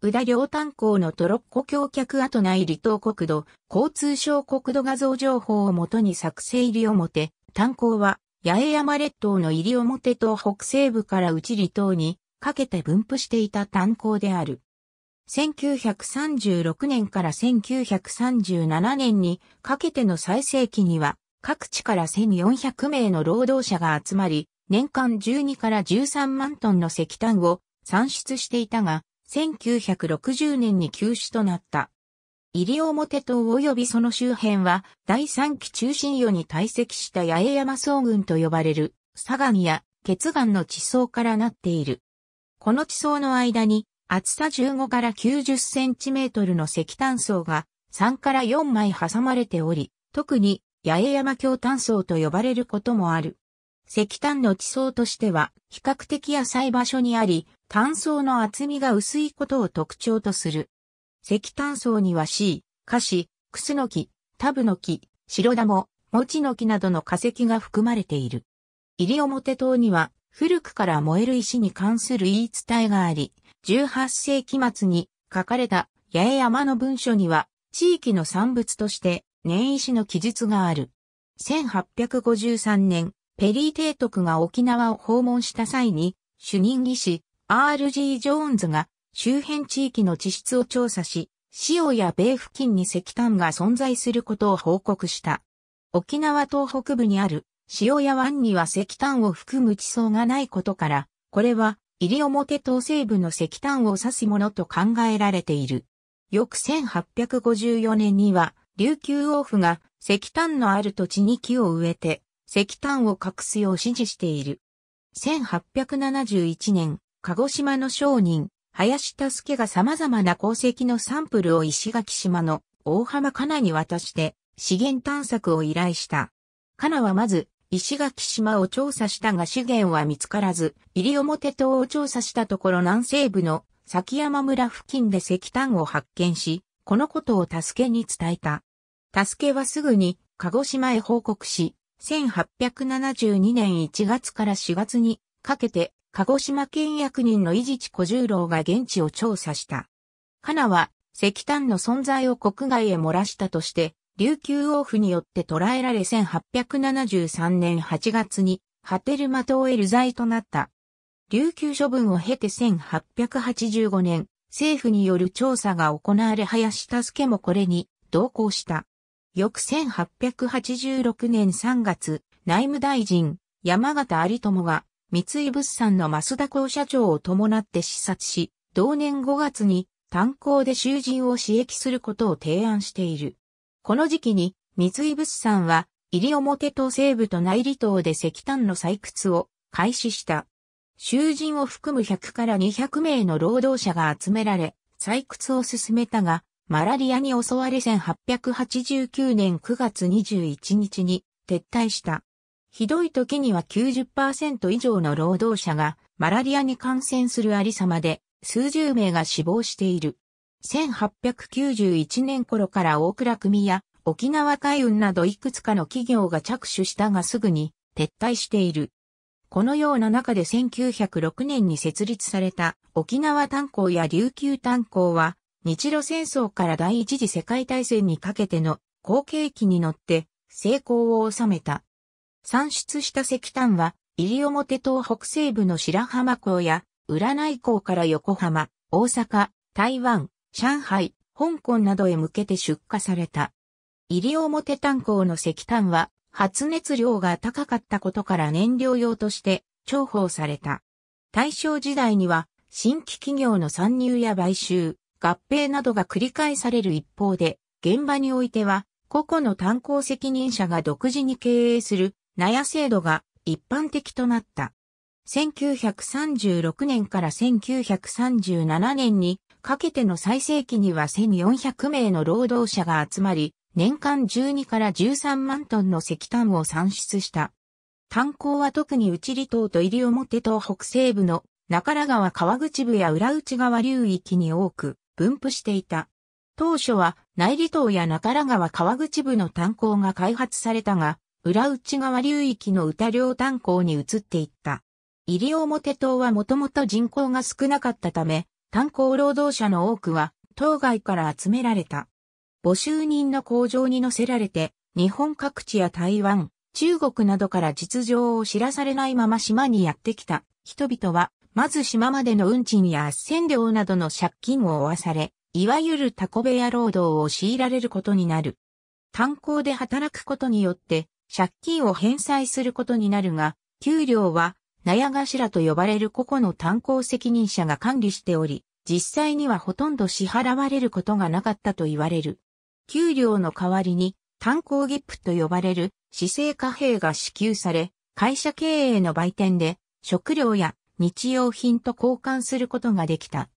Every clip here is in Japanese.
宇田両炭鉱のトロッコ橋脚跡内離島国土、交通省国土画像情報をもとに作成入り表、炭鉱は、八重山列島の入り表と北西部から内離島にかけて分布していた炭鉱である。1936年から1937年にかけての最盛期には、各地から1400名の労働者が集まり、年間12から13万トンの石炭を産出していたが、1960年に休止となった。西表島及びその周辺は、第3期中心予に堆積した八重山草群と呼ばれる、砂岩や血岩の地層からなっている。この地層の間に、厚さ15から90センチメートルの石炭層が3から4枚挟まれており、特に八重山強炭層と呼ばれることもある。石炭の地層としては比較的浅い場所にあり、炭層の厚みが薄いことを特徴とする。石炭層には C、カシ、クスノキ、タブノキ、白ダモ、モチノキなどの化石が含まれている。西表島には古くから燃える石に関する言い伝えがあり、18世紀末に書かれた八重山の文書には地域の産物として年石の記述がある。1853年、ペリー提督が沖縄を訪問した際に、主任技師 R.G. ジョーンズが周辺地域の地質を調査し、塩や米付近に石炭が存在することを報告した。沖縄東北部にある塩屋湾には石炭を含む地層がないことから、これは西表東西部の石炭を指すものと考えられている。翌1854年には琉球王府が石炭のある土地に木を植えて石炭を隠すよう指示している。1871年、鹿児島の商人、林田助が様々な鉱石のサンプルを石垣島の大浜かなに渡して資源探索を依頼した。かなはまず石垣島を調査したが資源は見つからず、西表島を調査したところ南西部の崎山村付近で石炭を発見し、このことを助けに伝えた。助けはすぐに鹿児島へ報告し、1872年1月から4月にかけて、鹿児島県役人の伊地知小十郎が現地を調査した。カナは石炭の存在を国外へ漏らしたとして、琉球王府によって捕らえられ1873年8月に、ハテルマ島へ流罪となった。琉球処分を経て1885年、政府による調査が行われ林助もこれに同行した。翌1886年3月、内務大臣、山形有友が、三井物産の増田校社長を伴って視察し、同年5月に炭鉱で囚人を刺激することを提案している。この時期に三井物産は入表島西部と内里島で石炭の採掘を開始した。囚人を含む100から200名の労働者が集められ、採掘を進めたが、マラリアに襲われ1889年9月21日に撤退した。ひどい時には90%以上の労働者がマラリアに感染するありさまで数十名が死亡している。1891年頃から大倉組や沖縄海運などいくつかの企業が着手したがすぐに撤退している。このような中で1906年に設立された沖縄炭鉱や琉球炭鉱は日露戦争から第一次世界大戦にかけての後継機に乗って成功を収めた。産出した石炭は、西表島北西部の白浜港や、浦内港から横浜、大阪、台湾、上海、香港などへ向けて出荷された。西表炭鉱の石炭は、発熱量が高かったことから燃料用として重宝された。大正時代には、新規企業の参入や買収、合併などが繰り返される一方で、現場においては、個々の炭鉱責任者が独自に経営する納屋制度が一般的となった。1936年から1937年にかけての最盛期には1400名の労働者が集まり、年間12から13万トンの石炭を産出した。炭鉱は特に内里島と入表島北西部の中良川川口部や裏内川流域に多く、分布していた。当初は内里島や中良川川口部の炭鉱が開発されたが、裏内川流域の歌両炭鉱に移っていった。入表島はもともと人口が少なかったため、炭鉱労働者の多くは島外から集められた。募集人の工場に乗せられて、日本各地や台湾、中国などから実情を知らされないまま島にやってきた人々はまず島までの運賃や線量料などの借金を負わされ、いわゆるタコ部屋労働を強いられることになる。炭鉱で働くことによって、借金を返済することになるが、給料は、納屋頭と呼ばれる個々の炭鉱責任者が管理しており、実際にはほとんど支払われることがなかったと言われる。給料の代わりに、炭鉱ギップと呼ばれる、市政貨幣が支給され、会社経営の売店で、食料や日用品と交換することができた。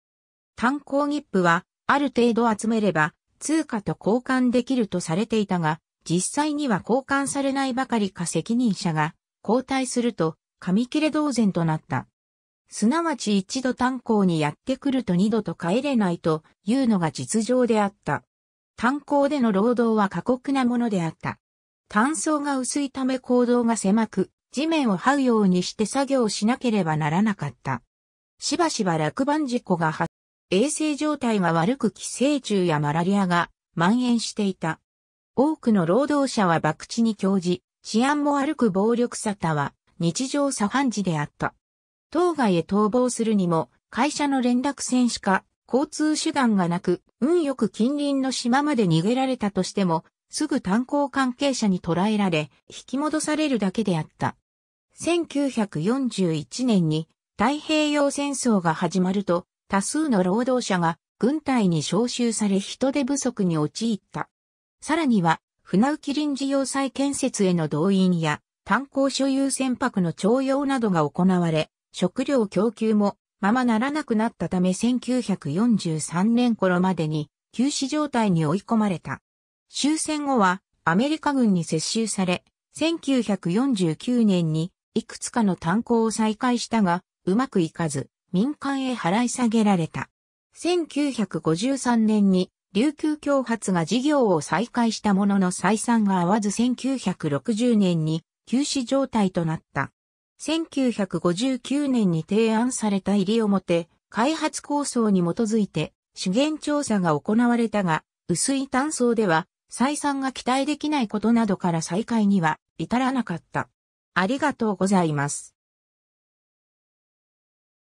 炭鉱ップは、ある程度集めれば、通貨と交換できるとされていたが、実際には交換されないばかりか責任者が交代すると、紙切れ同然となった。すなわち一度炭鉱にやってくると二度と帰れないというのが実情であった。炭鉱での労働は過酷なものであった。炭層が薄いため行動が狭く、地面を這うようにして作業しなければならなかった。しばしば落盤事故が発、衛生状態が悪く寄生虫やマラリアが蔓延していた。多くの労働者は博打に興じ、治安も悪く暴力沙汰は日常茶飯事であった。当該へ逃亡するにも、会社の連絡船しか交通手段がなく、運よく近隣の島まで逃げられたとしても、すぐ炭鉱関係者に捕らえられ、引き戻されるだけであった。1941年に太平洋戦争が始まると多数の労働者が軍隊に召集され人手不足に陥った。さらには船浮き臨時要塞建設への動員や炭鉱所有船舶の徴用などが行われ、食料供給もままならなくなったため1943年頃までに休止状態に追い込まれた。終戦後はアメリカ軍に接収され、1949年にいくつかの炭鉱を再開したが、うまくいかず、民間へ払い下げられた。1953年に琉球共発が事業を再開したものの採算が合わず1960年に休止状態となった。1959年に提案された入り表開発構想に基づいて資源調査が行われたが、薄い炭層では採算が期待できないことなどから再開には至らなかった。ありがとうございます。